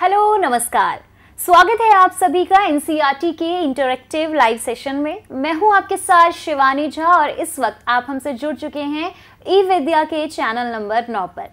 Hello नमस्कार स्वागत है आप सभी का एनसीईआरटी e के इंटरेक्टिव लाइव सेशन में मैं हूं आपके साथ शिवानी झा और इस वक्त आप हमसे जुड़ चुके हैं ई विद्या के चैनल नंबर नौ पर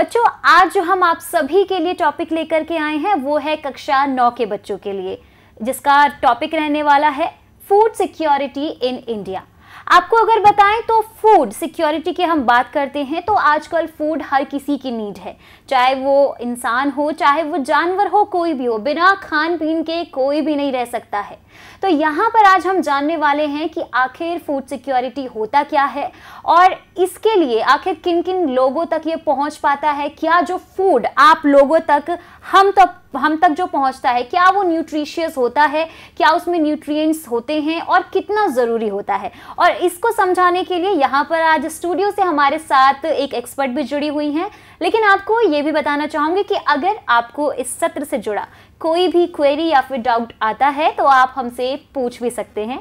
बच्चों आज जो हम आप सभी के लिए टॉपिक लेकर के आए हैं वो है कक्षा नौ के बच्चों के लिए जिसका टॉपिक रहने वाला है फूड सिक्योरिटी इन इंडिया आपको अगर बताएं तो फूड सिक्योरिटी की हम बात करते हैं तो आजकल फूड हर किसी की नीड है चाहे वो इंसान हो चाहे वो जानवर हो कोई भी हो बिना खान पीन के कोई भी नहीं रह सकता है तो यहाँ पर आज हम जानने वाले हैं कि आखिर फूड सिक्योरिटी होता क्या है और इसके लिए आखिर किन किन लोगों तक ये पहुँच पाता है क्या जो फूड आप लोगों तक हम तक हम तक जो पहुंचता है क्या वो न्यूट्रिशियस होता है क्या उसमें न्यूट्रिएंट्स होते हैं और कितना ज़रूरी होता है और इसको समझाने के लिए यहाँ पर आज स्टूडियो से हमारे साथ एक एक्सपर्ट भी जुड़ी हुई हैं लेकिन आपको ये भी बताना चाहूंगी कि अगर आपको इस सत्र से जुड़ा कोई भी क्वेरी या फिर डाउट आता है तो आप हमसे पूछ भी सकते हैं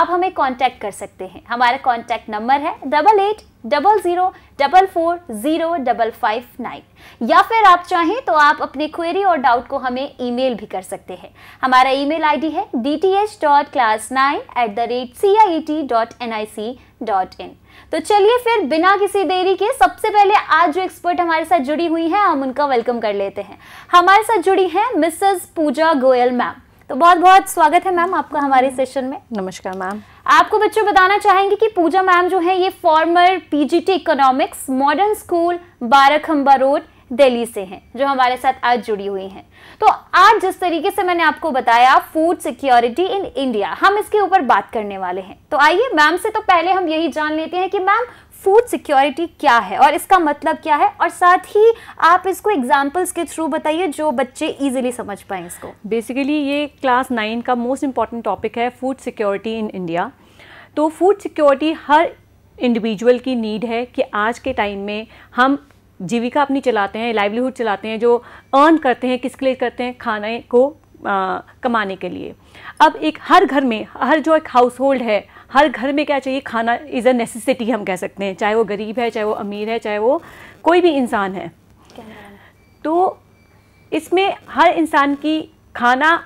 आप हमें कांटेक्ट कर सकते हैं हमारा कांटेक्ट नंबर है double eight double zero double four zero double five nine या फिर आप चाहें तो आप अपने क्वेरी और डाउट को हमें ईमेल भी कर सकते हैं हमारा ईमेल आईडी है D T H dot class nine at the rate C I T dot N I C dot in तो चलिए फिर बिना किसी देरी के सबसे पहले आज जो एक्सपर्ट हमारे साथ जुड़ी हुई हैं हम उनका वेलकम कर लेते हैं हमारे साथ जुड़ी हैं मिसेस पूजा गोयल मैम तो बहुत बहुत स्वागत है मैम आपका हमारे सेशन में नमस्कार मैम आपको बच्चों बताना चाहेंगे कि पूजा मैम जो है ये former PGT economics modern school Barakhamba road Delhi से हैं जो हमारे साथ आज जुड़ी हुई हैं तो आज जिस तरीके से मैंने आपको बताया फूड सिक्योरिटी इन इंडिया हम इसके ऊपर बात करने वाले हैं तो आइए मैम से तो पहले हम यही जान लेते हैं कि मैम फूड सिक्योरिटी क्या है और इसका मतलब क्या है और साथ ही आप इसको एग्जाम्पल्स के थ्रू बताइए जो बच्चे ईजिली समझ पाएँ इसको बेसिकली ये क्लास नाइन का मोस्ट इंपॉर्टेंट टॉपिक है फूड सिक्योरिटी इन इंडिया तो फूड सिक्योरिटी हर इंडिविजुअल की नीड है कि आज के टाइम में हम जीविका अपनी चलाते हैं लाइवलीहुड चलाते हैं जो अर्न करते हैं किसके लिए करते हैं खाने को आ, कमाने के लिए अब एक हर घर में हर जो एक हाउस होल्ड है हर घर में क्या चाहिए खाना इज़ अ नेसेसिटी हम कह सकते हैं चाहे वो गरीब है चाहे वो अमीर है चाहे वो कोई भी इंसान है तो इसमें हर इंसान की खाना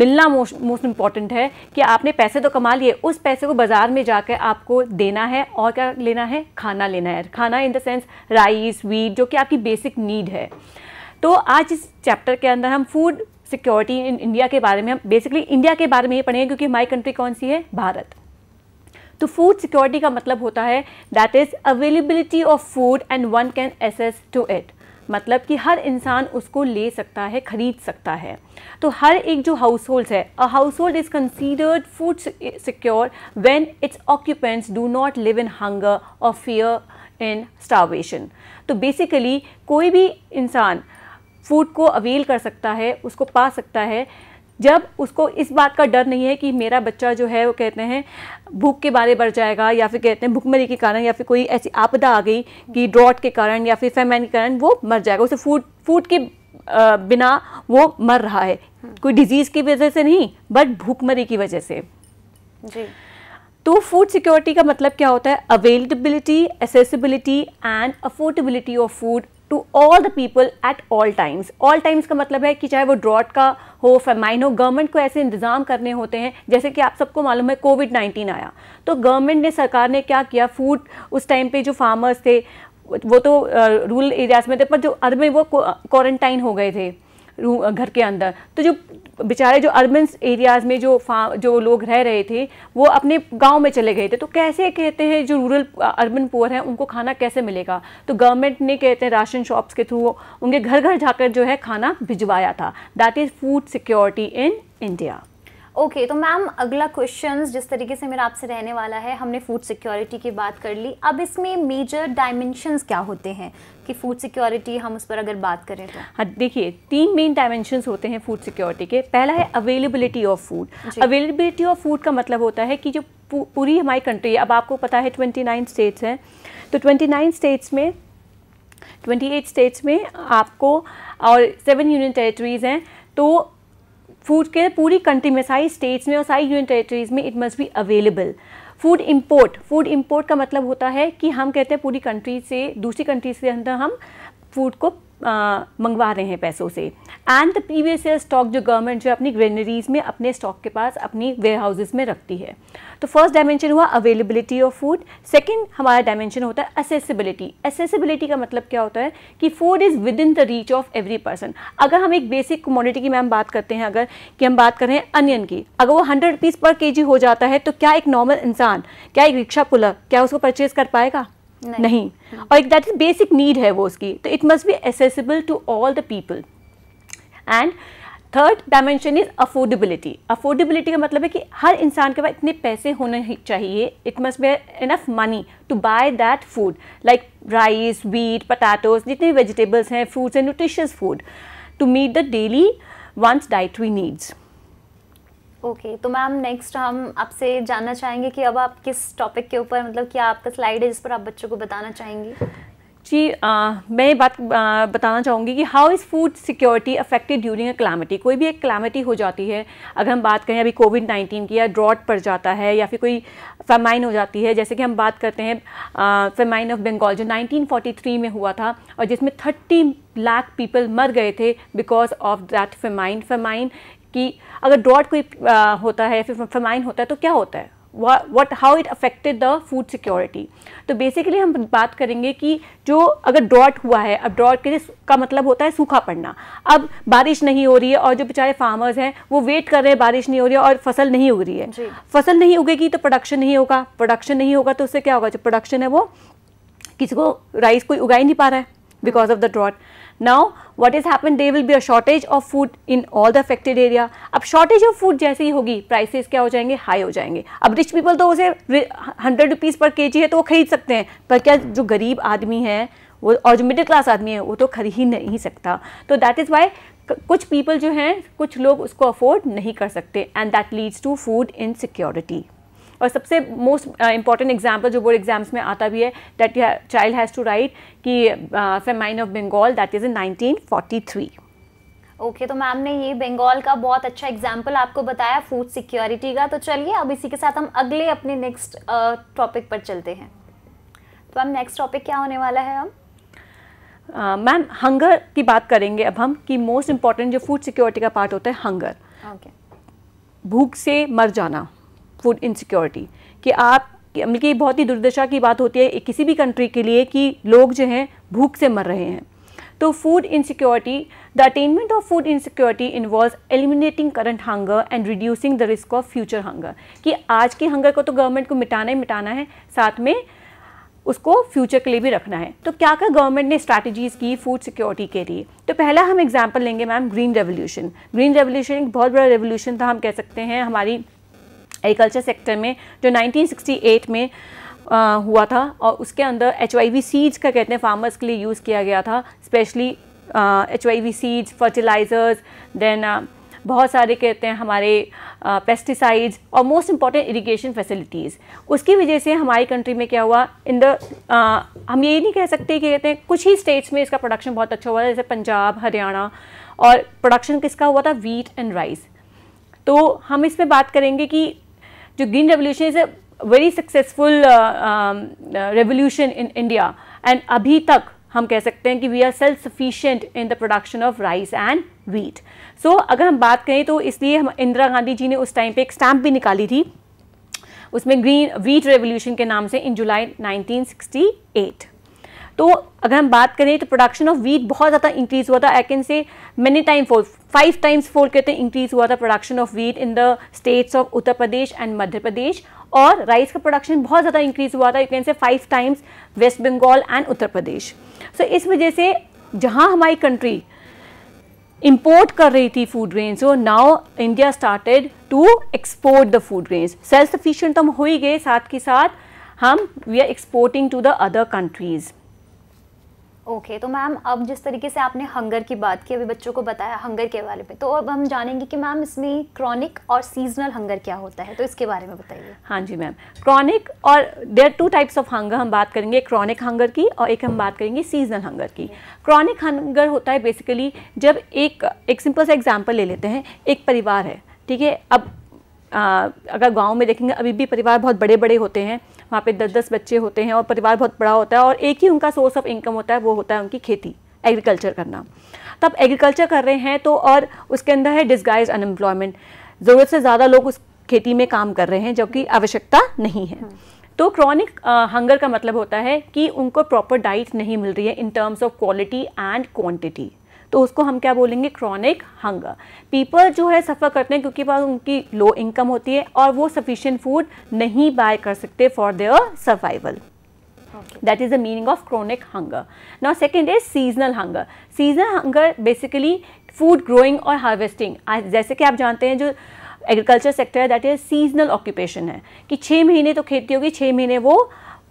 मिलना मोस्ट मोस्ट इम्पॉर्टेंट है कि आपने पैसे तो कमा लिए उस पैसे को बाज़ार में जाकर आपको देना है और क्या लेना है खाना लेना है खाना in the sense rice wheat जो कि आपकी बेसिक नीड है तो आज इस चैप्टर के अंदर हम फूड सिक्योरिटी इन इंडिया के बारे में हम बेसिकली इंडिया के बारे में ही पढ़ेंगे क्योंकि माई कंट्री कौन सी है भारत तो फूड सिक्योरिटी का मतलब होता है that is availability of food and one can access to it मतलब कि हर इंसान उसको ले सकता है खरीद सकता है तो हर एक जो हाउस होल्ड है a household is considered food secure when its occupants do not live in hunger और फियर इन स्टावेशन तो बेसिकली कोई भी इंसान फूड को अवेल कर सकता है उसको पा सकता है जब उसको इस बात का डर नहीं है कि मेरा बच्चा जो है वो कहते हैं भूख के बारे बढ़ जाएगा या फिर कहते हैं भूखमरी के कारण या फिर कोई ऐसी आपदा आ गई कि ड्रॉट के कारण या फिर फेमैन के कारण वो मर जाएगा उसे फूड फूड के बिना वो मर रहा है हाँ। कोई डिजीज़ की वजह से नहीं बट भूखमरी की वजह से जी तो फूड सिक्योरिटी का मतलब क्या होता है availability accessibility and affordability of food to all the people at all times all times का मतलब है कि चाहे वो ड्रॉट का हो फेमाइन हो गवर्नमेंट को ऐसे इंतज़ाम करने होते हैं जैसे कि आप सबको मालूम है कोविड नाइन्टीन आया तो गवर्नमेंट ने सरकार ने क्या किया फूड उस टाइम पे जो फार्मर्स थे वो तो रूरल एरियाज़ में थे पर जो अदर वो क्वारंटाइन हो गए थे रूम घर के अंदर तो जो बेचारे जो अर्बन एरियाज़ में जो फार्म जो लोग रह रहे थे वो अपने गांव में चले गए थे तो कैसे कहते हैं जो रूरल अर्बन पुअर हैं उनको खाना कैसे मिलेगा तो गवर्नमेंट ने कहते हैं राशन शॉप्स के थ्रू उनके घर घर जाकर जो है खाना भिजवाया था that is food security in India okay okay, तो मैम अगला क्वेश्चन जिस तरीके से मेरा आपसे रहने वाला है हमने फूड सिक्योरिटी की बात कर ली अब इसमें मेजर डायमेंशंस क्या होते हैं कि फूड सिक्योरिटी हम उस पर अगर बात करें तो हाँ देखिए तीन मेन डायमेंशंस होते हैं फूड सिक्योरिटी के पहला है availability of food availability of food का मतलब होता है कि जो पूरी हमारी कंट्री अब आपको पता है ट्वेंटी नाइन स्टेट्स हैं तो ट्वेंटी नाइन स्टेट्स में ट्वेंटी एट स्टेट्स में आपको और सेवन यूनियन टेरेटरीज़ हैं तो फूड के पूरी कंट्री में सारी स्टेट्स में और सारी यूनियन टेरेटरीज में it must be available food import food import का मतलब होता है कि हम कहते हैं पूरी कंट्री से दूसरी कंट्री से अंदर हम फूड को मंगवा रहे हैं पैसों से and the previous year stock जो गवर्नमेंट जो है अपनी ग्रेनरीज में अपने स्टॉक के पास अपनी वेयर हाउसेज में रखती है तो फर्स्ट डायमेंशन हुआ अवेलेबिलिटी ऑफ फूड सेकेंड हमारा डायमेंशन होता है असेसिबिलिटी असेसिबिलिटी का मतलब क्या होता है कि food is within the reach of every person अगर हम एक बेसिक कमोडिटी की मैम बात करते हैं अगर कि हम बात कर रहे हैं अनियन की अगर वो हंड्रेड रुपीज़ पर के हो जाता है तो क्या एक नॉर्मल इंसान क्या एक रिक्शा पुलर क्या उसको परचेज कर पाएगा नहीं, नहीं। और एक दैट इज बेसिक नीड है वो उसकी तो it must be accessible to all the people and third dimension is affordability affordability का मतलब है कि हर इंसान के पास इतने पैसे होने चाहिए it must be enough money to buy that food like rice wheat potatoes जितने वेजिटेबल्स हैं fruits and nutritious food to meet the daily one's dietary needs okay okay, तो मैम नेक्स्ट हम आपसे जानना चाहेंगे कि अब आप किस टॉपिक के ऊपर मतलब क्या आपका स्लाइड है जिस पर आप बच्चों को बताना चाहेंगी जी आ, मैं बात आ, बताना चाहूँगी कि how is food security affected during a calamity कोई भी एक क्लामिटी हो जाती है अगर हम बात करें अभी कोविड नाइन्टीन की या ड्रॉट पड़ जाता है या फिर कोई फेमाइन हो जाती है जैसे कि हम बात करते हैं फेमाइन ऑफ बंगाल जो 1943 में हुआ था और जिसमें 30 लाख पीपल मर गए थे because of that famine famine कि अगर ड्रॉट कोई होता है फिर फेमाइन होता है तो क्या होता है what how it affected the food security तो बेसिकली हम बात करेंगे कि जो अगर ड्रॉट हुआ है अब ड्रॉट के लिए का मतलब होता है सूखा पड़ना अब बारिश नहीं हो रही है और जो बेचारे फार्मर्स हैं वो वेट कर रहे हैं बारिश नहीं हो रही है और फसल नहीं उग रही है फसल नहीं उगेगी तो प्रोडक्शन नहीं होगा प्रोडक्शन नहीं होगा तो उससे क्या होगा जो प्रोडक्शन है वो किसी को राइस कोई उगा ही नहीं पा रहा है because of the drought now what is happen they will be a shortage of food in all the affected area अब शॉर्टेज ऑफ फूड जैसे ही होगी prices क्या हो जाएंगे हाई हो जाएंगे अब रिच पीपल तो उसे हंड्रेड रुपीज़ पर के जी है तो वो खरीद सकते हैं पर क्या जो गरीब आदमी है वो और जो मिडिल क्लास आदमी है वो तो खरीद ही नहीं सकता तो दैट इज़ वाई कुछ पीपल जो हैं कुछ लोग उसको अफोर्ड नहीं कर सकते and that leads to food insecurity और सबसे मोस्ट इंपॉर्टेंट एग्जाम्पल जो बोर्ड एग्जाम्स में आता भी है that child has to write कि famine of Bengal that is in 1943 okay okay, तो मैम ने ये बंगाल का बहुत अच्छा एग्जाम्पल आपको बताया फूड सिक्योरिटी का तो चलिए अब इसी के साथ हम अगले अपने नेक्स्ट टॉपिक uh, पर चलते हैं तो मैम नेक्स्ट टॉपिक क्या होने वाला है हम मैम हंगर की बात करेंगे अब हम कि मोस्ट इम्पॉर्टेंट जो फूड सिक्योरिटी का पार्ट होता है हंगर okay. भूख से मर जाना फूड इनसिक्योरिटी कि आप बल्कि ये बहुत ही दुर्दशा की बात होती है किसी भी कंट्री के लिए कि लोग जो हैं भूख से मर रहे हैं तो food insecurity the attainment of food insecurity involve eliminating current hunger and reducing the risk of future hunger कि आज के हंगर को तो गवर्नमेंट को मिटाना ही मिटाना है साथ में उसको फ्यूचर के लिए भी रखना है तो क्या क्या गवर्नमेंट ने स्ट्रैटेजीज़ की फूड सिक्योरिटी के लिए तो पहला हम एग्जाम्पल लेंगे ma'am green revolution green revolution एक बहुत बड़ा रेवोल्यूशन था हम कह सकते हैं हमारी एग्रीकल्चर सेक्टर में जो 1968 में आ, हुआ था और उसके अंदर एच वाई सीड्स का कहते हैं फार्मर्स के लिए यूज़ किया गया था specially H Y seeds fertilizers then बहुत सारे कहते हैं हमारे पेस्टिसाइड्स और मोस्ट इम्पॉर्टेंट इरिगेशन फैसिलिटीज़ उसकी वजह से हमारी कंट्री में क्या हुआ इन द हम ये नहीं कह सकते कि कहते हैं कुछ ही स्टेट्स में इसका प्रोडक्शन बहुत अच्छा हुआ जैसे पंजाब हरियाणा और प्रोडक्शन किसका हुआ था वीट एंड राइस तो हम इसमें बात करेंगे कि जो green revolution is a very successful revolution in India and अभी तक हम कह सकते हैं कि we are self sufficient in the production of rice and wheat so अगर हम बात करें तो इसलिए हम इंदिरा गांधी जी ने उस टाइम पे एक स्टैंप भी निकाली थी उसमें ग्रीन वीट रेवोल्यूशन के नाम से इन जुलाई 1968 तो अगर हम बात करें तो प्रोडक्शन ऑफ वीट बहुत ज़्यादा इंक्रीज हुआ था I can say many time four five times four कहते हैं इंक्रीज हुआ था production of wheat in the states of Uttar Pradesh and Madhya Pradesh और राइस का प्रोडक्शन बहुत ज़्यादा इंक्रीज हुआ था you can say five times West Bengal and Uttar Pradesh so इस वजह से जहाँ हमारी कंट्री इम्पोर्ट कर रही थी food grain so now India started to export the food grains self sufficient तो हम हो ही गए साथ के साथ हम we are exporting to the other countries okay okay, तो मैम अब जिस तरीके से आपने हंगर की बात की अभी बच्चों को बताया हंगर के बारे में तो अब हम जानेंगे कि मैम इसमें क्रॉनिक और सीजनल हंगर क्या होता है तो इसके बारे में बताइए हाँ जी मैम क्रॉनिक और there two types of hunger हम बात करेंगे क्रॉनिक हंगर की और एक हम बात करेंगे सीजनल हंगर की क्रॉनिक हंगर होता है बेसिकली जब एक एक सिंपल सा एग्जाम्पल ले लेते हैं एक परिवार है ठीक है अब आ, अगर गाँव में देखेंगे अभी भी परिवार बहुत बड़े बड़े होते हैं वहाँ पे दस दस बच्चे होते हैं और परिवार बहुत बड़ा होता है और एक ही उनका सोर्स ऑफ इनकम होता है वो होता है उनकी खेती एग्रीकल्चर करना तब एग्रीकल्चर कर रहे हैं तो और उसके अंदर है डिस्गाइज अनएम्प्लॉयमेंट ज़रूरत से ज़्यादा लोग उस खेती में काम कर रहे हैं जबकि आवश्यकता नहीं है हम्म। तो क्रॉनिक हंगर का मतलब होता है कि उनको प्रॉपर डाइट नहीं मिल रही है in terms of quality and quantity तो उसको हम क्या बोलेंगे क्रॉनिक हंगर पीपल जो है सफ़र करते हैं क्योंकि पास उनकी लो इनकम होती है और वो सफिशियंट फूड नहीं बाय कर सकते for their survival that That is the meaning of chronic hunger. Now, second is seasonal hunger. Seasonal hunger basically food growing or harvesting. जैसे कि आप जानते हैं जो एग्रीकल्चर सेक्टर है दैट इज सीजनल ऑक्यूपेशन है कि छः महीने तो खेती होगी छः महीने वो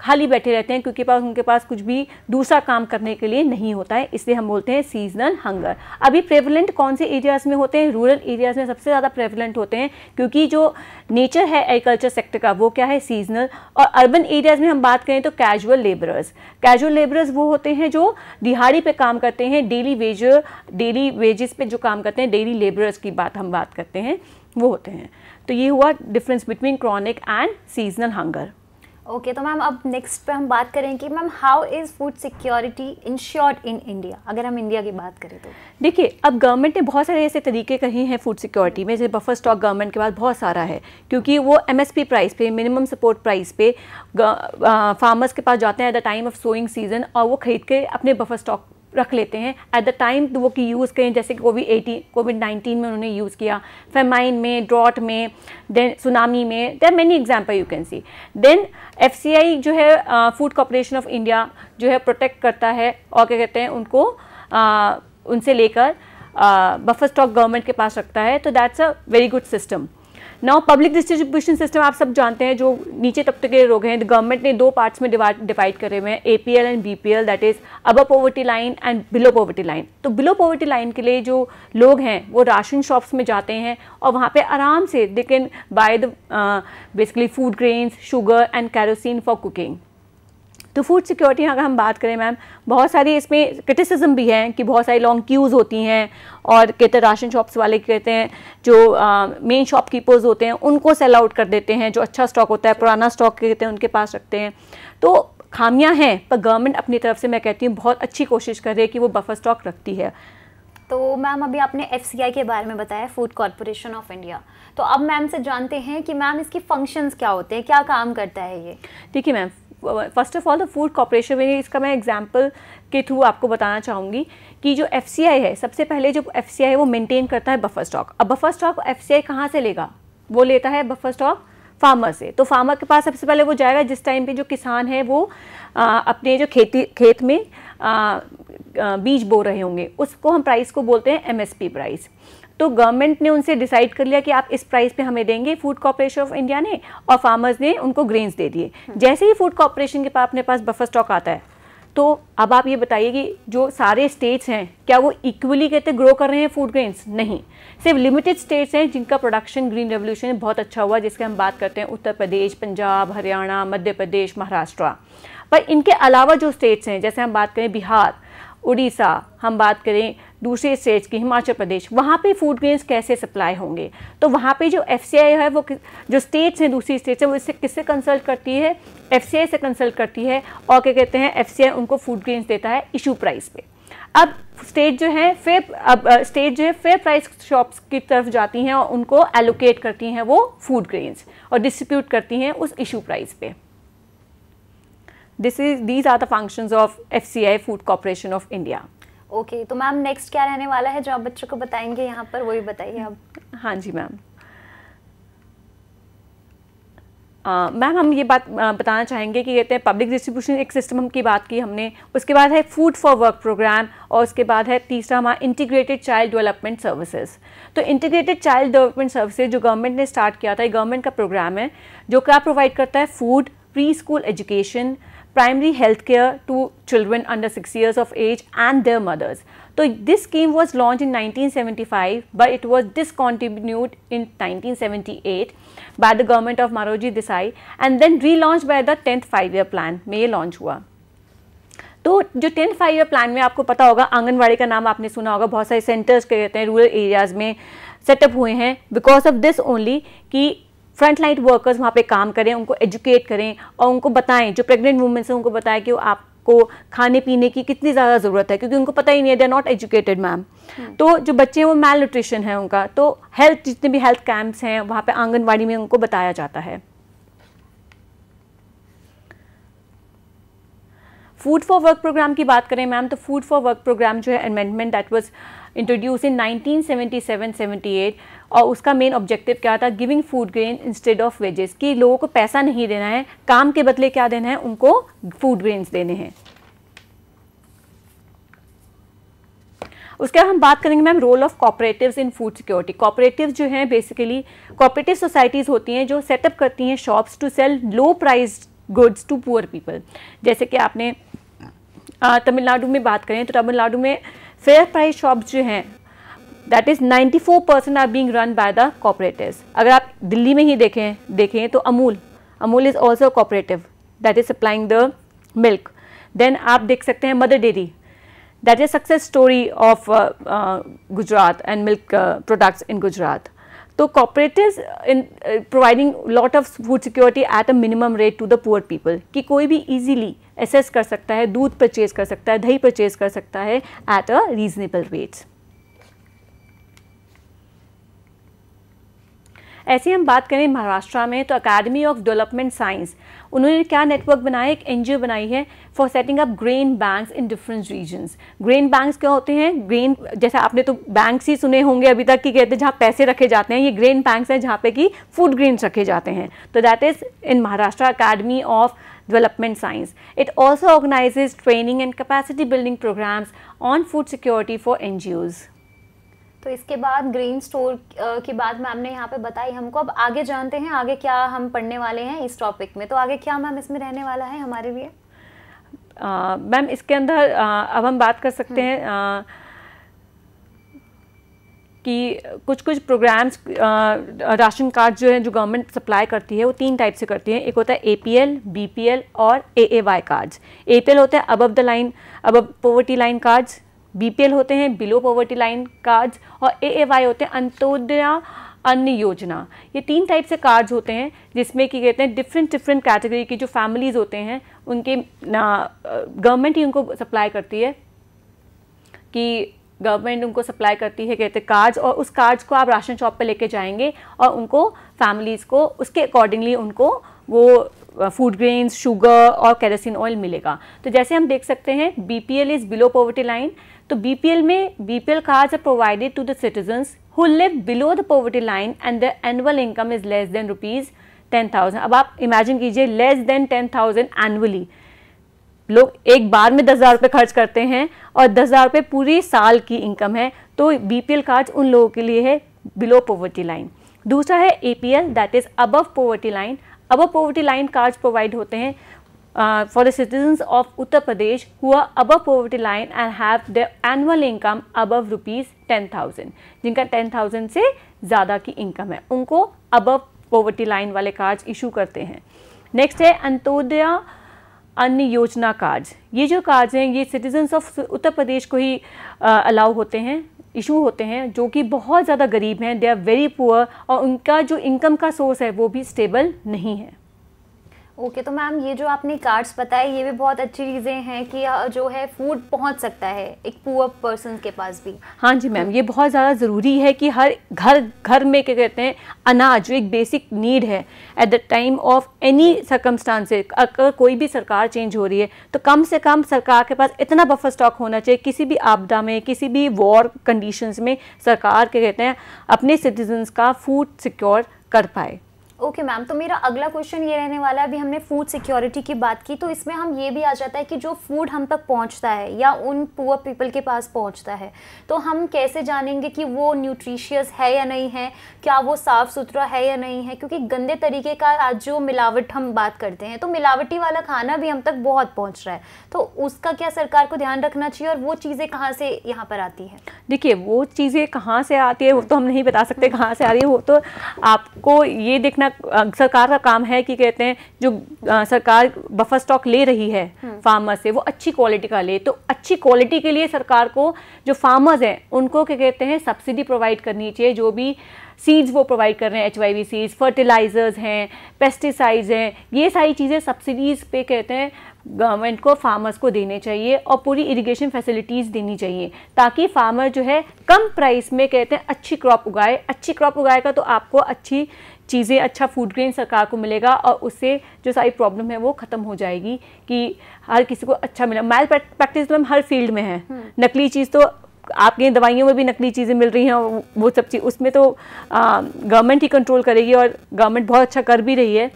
खाली बैठे रहते हैं क्योंकि पास उनके पास कुछ भी दूसरा काम करने के लिए नहीं होता है इसलिए हम बोलते हैं सीजनल हंगर अभी प्रेवलेंट कौन से एरियाज़ में होते हैं रूरल एरियाज़ में सबसे ज़्यादा प्रेवलेंट होते हैं क्योंकि जो नेचर है एग्रीकल्चर सेक्टर का वो क्या है सीजनल और अर्बन एरियाज़ में हम बात करें तो कैजुअल लेबरर्स कैजुअल लेबरर्स वो होते हैं जो दिहाड़ी पर काम करते हैं डेली वेज डेली वेजेस पे जो काम करते हैं डेली लेबरर्स की बात हम बात करते हैं वो होते हैं तो ये हुआ difference between chronic and seasonal hunger okay okay, तो मैम अब नेक्स्ट पे हम बात करें कि ma'am how is food security ensured in India अगर हम इंडिया की बात करें तो देखिए अब गवर्नमेंट ने बहुत सारे ऐसे तरीके कहे हैं फूड सिक्योरिटी में जैसे बफर स्टॉक गवर्नमेंट के पास बहुत सारा है क्योंकि वो एमएसपी प्राइस पे मिनिमम सपोर्ट प्राइस पे फार्मर्स के पास जाते हैं at the time of sowing season और वो खरीद के अपने बफर स्टॉक रख लेते हैं एट द टाइम वो कि यूज़ करें जैसे कोविड एटीन कोविड नाइन्टीन में उन्होंने यूज़ किया फेमाइन में ड्रॉट में देन सुनामी में there many example you can see then F C I जो है फूड कॉरपोरेशन ऑफ इंडिया जो है प्रोटेक्ट करता है और क्या कहते हैं उनको uh, उनसे लेकर बफर स्टॉक गवर्नमेंट के पास रखता है तो that's a very good system now public distribution system आप सब जानते हैं जो नीचे तबके के लोग हैं गवर्नमेंट ने दो पार्ट्स में डिवाइड करे हुए हैं A P L and B P L that is above poverty line and below poverty line तो बिलो पॉवर्टी लाइन के लिए जो लोग हैं वो राशन शॉप्स में जाते हैं और वहाँ पर आराम से they can buy the basically food grains sugar and kerosene for cooking तो फूड सिक्योरिटी अगर हम बात करें मैम बहुत सारी इसमें क्रिटिसिज्म भी हैं कि बहुत सारी लॉन्ग क्यूज़ होती हैं और कहते हैं राशन शॉप्स वाले कहते हैं जो मेन शॉपकीपर्स होते हैं उनको सेल आउट कर देते हैं जो अच्छा स्टॉक होता है पुराना स्टॉक कहते हैं उनके पास रखते हैं तो खामियां हैं पर गवर्नमेंट अपनी तरफ से मैं कहती हूँ बहुत अच्छी कोशिश कर रही है कि वो बफर स्टॉक रखती है तो मैम अभी आपने एफ के बारे में बताया फूड कॉरपोरेशन ऑफ इंडिया तो अब मैम से जानते हैं कि मैम इसकी फंक्शंस क्या होते हैं क्या काम करता है ये देखिए ma'am first of all the food corporation में इसका मैं एग्जाम्पल के थ्रू आपको बताना चाहूँगी कि जो एफ है सबसे पहले जो एफ है वो मेनटेन करता है बफर स्टॉक अब बफर स्टॉक एफ सी कहाँ से लेगा वो लेता है बफर स्टॉक फार्मर से तो फार्मर के पास सबसे पहले वो जाएगा जिस टाइम पे जो किसान है वो आ, अपने जो खेती खेत में आ, बीज बो रहे होंगे उसको हम प्राइस को बोलते हैं एमएसपी प्राइस तो गवर्नमेंट ने उनसे डिसाइड कर लिया कि आप इस प्राइस पे हमें देंगे फूड कॉरपोरेशन ऑफ इंडिया ने और फार्मर्स ने उनको ग्रेन्स दे दिए हम्म। जैसे ही फूड कॉरपोरेशन के पास अपने पास बफर स्टॉक आता है तो अब आप ये बताइए कि जो सारे स्टेट्स हैं क्या वो इक्वली कहते ग्रो कर रहे हैं फूड ग्रेन्स नहीं सिर्फ लिमिटेड स्टेट्स हैं जिनका प्रोडक्शन ग्रीन रेवोल्यूशन बहुत अच्छा हुआ जिसके हम बात करते हैं उत्तर प्रदेश पंजाब हरियाणा मध्य प्रदेश महाराष्ट्र पर इनके अलावा जो स्टेट्स हैं जैसे हम बात करें बिहार उड़ीसा हम बात करें दूसरे स्टेट्स की हिमाचल प्रदेश वहाँ पे फूड ग्रेन्स कैसे सप्लाई होंगे तो वहाँ पे जो एफ है वो जो स्टेट्स हैं दूसरी स्टेट्स हैं वो इससे किससे कंसल्ट करती है एफ से कंसल्ट करती है और क्या कहते हैं एफ उनको फूड ग्रेन्स देता है इशू प्राइस पे अब स्टेट जो है फेयर अब स्टेट जो है फेयर प्राइस शॉप्स की तरफ जाती हैं और उनको एलोकेट करती हैं वो फूड ग्रेन्स और डिस्ट्रीब्यूट करती हैं उस इशू प्राइस पे this is these are the function of F C I food corporation of India okay तो मैम नेक्स्ट क्या रहने वाला है जो आप बच्चों को बताएंगे यहाँ पर वही बताइए आप हाँ जी मैम मैम हम ये बात बताना चाहेंगे कि कहते हैं पब्लिक डिस्ट्रीब्यूशन एक सिस्टम हम की बात की हमने उसके बाद है फूड फॉर वर्क प्रोग्राम और उसके बाद है तीसरा हमारा इंटीग्रेटेड चाइल्ड डेवलपमेंट सर्विसेज तो इंटीग्रेटेड चाइल्ड डेवलपमेंट सर्विसेज जो गवर्नमेंट ने स्टार्ट किया था ये गवर्नमेंट का प्रोग्राम है जो क्या प्रोवाइड करता है food pre school education primary health care to children under 6 years of age and their mothers. So this scheme was launched in 1975 but it was discontinued in 1978 by the government of Maroji Desai and then relaunched by the 10th 5 year plan में ये launch हुआ तो जो tenth five year plan में आपको पता होगा आंगनवाड़ी का नाम आपने सुना होगा बहुत सारे सेंटर्स के रहते हैं रूरल एरियाज़ में सेटअप हुए हैं बिकॉज ऑफ दिस ओनली कि फ्रंटलाइन वर्कर्स वहाँ पे काम करें उनको एजुकेट करें और उनको बताएं जो प्रेग्नेंट वुमेंस हैं उनको बताएं कि वो आप को खाने पीने की कितनी ज़्यादा ज़रूरत है क्योंकि उनको पता ही नहीं है they are not educated ma'am तो जो बच्चे हैं वो मेल न्यूट्रिशन है उनका तो हेल्थ जितने भी हेल्थ कैंप्स हैं वहाँ पे आंगनबाड़ी में उनको बताया जाता है फूड फॉर वर्क प्रोग्राम की बात करें मैम तो फूड फॉर वर्क प्रोग्राम जो है amendment that was introduce in 1977-78 और उसका मेन ऑब्जेक्टिव क्या था giving food grain instead of wages कि लोगों को पैसा नहीं देना है काम के बदले क्या देना है उनको फूड ग्रेन्स देने हैं उसके बाद हम बात करेंगे ma'am role of cooperative in food security cooperative जो हैं बेसिकली कॉपरेटिव सोसाइटीज़ होती हैं जो सेटअप करती हैं shops to sell low price goods to poor people जैसे कि आपने तमिलनाडु में बात करें तो तमिलनाडु में फेयर प्राइस शॉप्स जो हैं that is 94 percent are being run by the cooperatives अगर आप दिल्ली में ही देखें देखें तो Amul Amul is also cooperative that is supplying the milk then आप देख सकते हैं mother dairy that is success story of Gujarat and milk products in Gujarat तो cooperative in providing lot of food security at a minimum rate to the poor people कि कोई भी easily assess कर सकता है दूध परचेज कर सकता है दही परचेज कर सकता है एट अ रीजनेबल रेट्स ऐसे हम बात करें महाराष्ट्र में तो अकेडमी ऑफ डेवलपमेंट साइंस उन्होंने क्या नेटवर्क बनाया एक एन बनाई है for setting up grain banks in different regions grain banks क्या होते हैं ग्रेन जैसे आपने तो बैंक्स ही सुने होंगे अभी तक कि कहते हैं जहाँ पैसे रखे जाते हैं ये ग्रेन बैंक्स हैं जहाँ पे कि फूड ग्रेन्स रखे जाते हैं तो that is in Maharashtra academy of development science. It also organizes training and capacity building programs on food security for NGOs. तो इसके बाद ग्रीन स्टोर की बात मैम ने यहाँ पे बताई हमको अब आगे जानते हैं आगे क्या हम पढ़ने वाले हैं इस टॉपिक में तो आगे क्या मैम इसमें रहने वाला है हमारे लिए मैम इसके अंदर अब हम बात कर सकते हम्म। हैं आ, कि कुछ कुछ प्रोग्राम्स राशन कार्ड जो है जो गवर्नमेंट सप्लाई करती है वो तीन टाइप से करती है एक होता है A P L B P L और A Y cards A P L होता है above the line above poverty line cards BPL होते हैं बिलो पॉवर्टी लाइन कार्ड्स और ए होते हैं अंत्योदय अन्य योजना ये तीन टाइप से कार्ड्स होते हैं जिसमें कि कहते हैं डिफरेंट डिफरेंट कैटेगरी की जो फैमिलीज़ होते हैं उनके गवर्नमेंट ही उनको सप्लाई करती है कि गवर्नमेंट उनको सप्लाई करती है कहते कार्ड्स और उस कार्ड्स को आप राशन शॉप पर लेके जाएंगे और उनको फैमिलीज़ को उसके अकॉर्डिंगली उनको वो फूड ग्रेन्स शुगर और केरोसिन ऑयल मिलेगा तो जैसे हम देख सकते हैं B P L is below poverty line तो बी पी एल में B P L card are provided to the citizens who live below the poverty line and the annual income is less than rupees ten thousand अब आप imagine कीजिए less than ten thousand annually लोग एक बार में दस हज़ार रुपये खर्च करते हैं और दस हज़ार रुपये पूरी साल की इनकम है तो बी पी एल कार्ड्स उन लोगों के लिए है बिलो पॉवर्टी लाइन दूसरा है A P L that is above poverty line above poverty line cards provide होते हैं for the citizen of Uttar Pradesh हुआ above poverty line and have the annual income above rupees ten thousand जिनका ten thousand से ज़्यादा की income है उनको above poverty line वाले कार्ड्स इशू करते हैं नेक्स्ट है अंत्योदय अन्य योजना कार्ड ये जो कार्ड्स हैं ये सिटीजन्स ऑफ उत्तर प्रदेश को ही अलाउ uh, होते हैं इशू होते हैं जो कि बहुत ज़्यादा गरीब हैं दे आर वेरी पुअर और उनका जो इनकम का सोर्स है वो भी स्टेबल नहीं है ओके okay, तो मैम ये जो आपने कार्ड्स बताए ये भी बहुत अच्छी चीज़ें हैं कि जो है फूड पहुंच सकता है एक पुअर पर्सन के पास भी हाँ जी मैम तो ये बहुत ज़्यादा ज़रूरी है कि हर घर घर में क्या कहते हैं अनाज जो एक बेसिक नीड है at the time of any circumstance अगर कोई भी सरकार चेंज हो रही है तो कम से कम सरकार के पास इतना बफर स्टॉक होना चाहिए किसी भी आपदा में किसी भी वॉर कंडीशन में सरकार क्या कहते हैं अपने सिटीजन्स का फूड सिक्योर कर पाए ओके मैम तो मेरा अगला क्वेश्चन ये रहने वाला है अभी हमने फूड सिक्योरिटी की बात की तो इसमें हम ये भी आ जाता है कि जो फूड हम तक पहुंचता है या उन पुअर पीपल के पास पहुंचता है तो हम कैसे जानेंगे कि वो न्यूट्रिशियस है या नहीं है क्या वो साफ़ सुथरा है या नहीं है क्योंकि गंदे तरीके का आज जो मिलावट हम बात करते हैं तो मिलावटी वाला खाना भी हम तक बहुत पहुँच रहा है तो उसका क्या सरकार को ध्यान रखना चाहिए और वो चीज़ें कहाँ से यहाँ पर आती हैं देखिए वो चीज़ें कहाँ से आती है वो तो हम नहीं बता सकते कहाँ से आ रही है वो तो आपको ये देखना सरकार का काम है कि कहते हैं जो आ, सरकार बफर स्टॉक ले रही है फार्मर हम्म। से वो अच्छी क्वालिटी का ले तो अच्छी क्वालिटी के लिए सरकार को जो फार्मर्स हैं उनको क्या कहते हैं सब्सिडी प्रोवाइड करनी चाहिए जो भी सीड्स वो प्रोवाइड कर रहे हैं H Y V seeds fertilizers हैं पेस्टिसाइड्स हैं ये सारी चीज़ें सब्सिडीज़ पे कहते हैं गवर्नमेंट को फार्मर्स को देने चाहिए और पूरी इरिगेशन फैसिलिटीज़ देनी चाहिए ताकि फार्मर जो है कम प्राइस में कहते हैं अच्छी क्रॉप उगाए अच्छी क्रॉप उगाएगा तो आपको अच्छी चीज़ें अच्छा फूड ग्रेन सरकार को मिलेगा और उससे जो सारी प्रॉब्लम है वो ख़त्म हो जाएगी कि हर किसी को अच्छा मिला मैल प्रैक्टिस तो मैम हर फील्ड में है हम्म। नकली चीज़ तो आपके दवाइयों में भी नकली चीज़ें मिल रही हैं वो सब चीज़ उसमें तो गवर्नमेंट ही कंट्रोल करेगी और गवर्नमेंट बहुत अच्छा कर भी रही है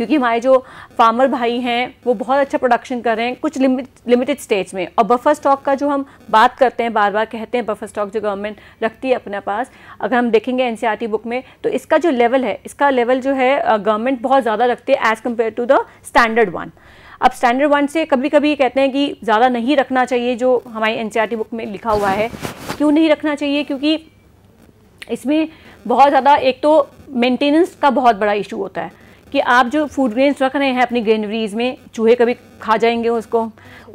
क्योंकि हमारे जो फार्मर भाई हैं वो बहुत अच्छा प्रोडक्शन कर रहे हैं कुछ लिमिटेड स्टेज में और बफर स्टॉक का जो हम बात करते हैं बार बार कहते हैं बफर स्टॉक जो गवर्नमेंट रखती है अपने पास अगर हम देखेंगे एन बुक e में तो इसका जो लेवल है इसका लेवल जो है गवर्नमेंट बहुत ज़्यादा रखती है as compare to the standard one अब स्टैंडर्ड वन से कभी कभी कहते हैं कि ज़्यादा नहीं रखना चाहिए जो हमारी एन बुक e में लिखा हुआ है क्यों नहीं रखना चाहिए क्योंकि इसमें बहुत ज़्यादा एक तो मेंटेनेंस का बहुत बड़ा इशू होता है कि आप जो फूड ग्रेन्स रख रहे हैं अपनी ग्रेनरीज में चूहे कभी खा जाएंगे उसको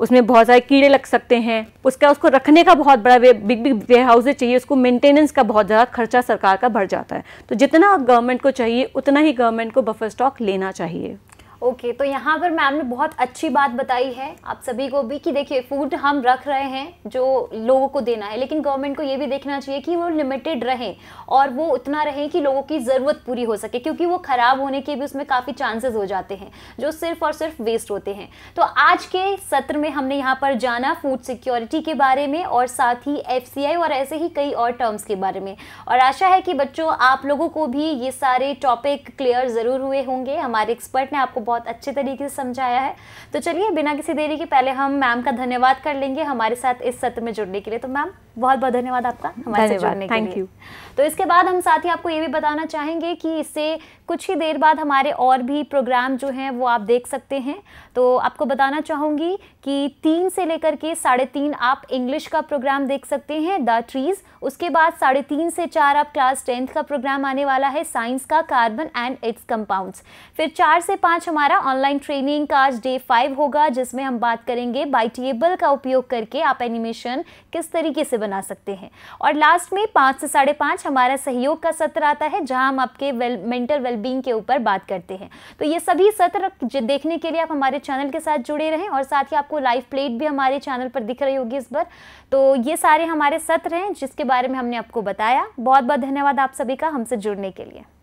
उसमें बहुत सारे कीड़े लग सकते हैं उसका उसको रखने का बहुत बड़ा way big big warehouses चाहिए उसको मेंटेनेंस का बहुत ज़्यादा खर्चा सरकार का बढ़ जाता है तो जितना गवर्नमेंट को चाहिए उतना ही गवर्नमेंट को बफर स्टॉक लेना चाहिए ओके okay, तो यहाँ पर मैम ने बहुत अच्छी बात बताई है आप सभी को भी कि देखिए फूड हम रख रहे हैं जो लोगों को देना है लेकिन गवर्नमेंट को ये भी देखना चाहिए कि वो लिमिटेड रहें और वो उतना रहें कि लोगों की ज़रूरत पूरी हो सके क्योंकि वो ख़राब होने के भी उसमें काफ़ी चांसेस हो जाते हैं जो सिर्फ और सिर्फ वेस्ट होते हैं तो आज के सत्र में हमने यहाँ पर जाना फूड सिक्योरिटी के बारे में और साथ ही एफ और ऐसे ही कई और टर्म्स के बारे में और आशा है कि बच्चों आप लोगों को भी ये सारे टॉपिक क्लियर ज़रूर हुए होंगे हमारे एक्सपर्ट ने आपको बहुत अच्छे तरीके से समझाया है तो चलिए बिना किसी देरी के पहले हम मैम का धन्यवाद कर लेंगे हमारे साथ इस सत्र में जुड़ने के लिए तो मैम बहुत बहुत धन्यवाद आपका हमारे साथ जुड़ने के लिए थैंक यू तो इसके बाद हम साथ ही आपको ये भी बताना चाहेंगे कि इससे कुछ ही देर बाद हमारे और भी प्रोग्राम जो हैं वो आप देख सकते हैं तो आपको बताना चाहूँगी कि तीन से लेकर के साढ़े तीन आप इंग्लिश का प्रोग्राम देख सकते हैं द ट्रीज़ उसके बाद साढ़े तीन से चार आप क्लास टेंथ का प्रोग्राम आने वाला है साइंस का कार्बन एंड इट्स कंपाउंड्स फिर चार से पाँच हमारा ऑनलाइन ट्रेनिंग का आज डे फाइव होगा जिसमें हम बात करेंगे बाइटिएबल का उपयोग करके आप एनिमेशन किस तरीके से बना सकते हैं और लास्ट में पाँच से साढ़े पाँच हमारा सहयोग का सत्र आता है जहां हम आपके वेल मेंटल वेलबींग के ऊपर बात करते हैं तो ये सभी सत्र देखने के लिए आप हमारे चैनल के साथ जुड़े रहें और साथ ही आपको लाइव प्लेट भी हमारे चैनल पर दिख रही होगी इस बार तो ये सारे हमारे सत्र हैं जिसके बारे में हमने आपको बताया बहुत बहुत धन्यवाद आप सभी का हमसे जुड़ने के लिए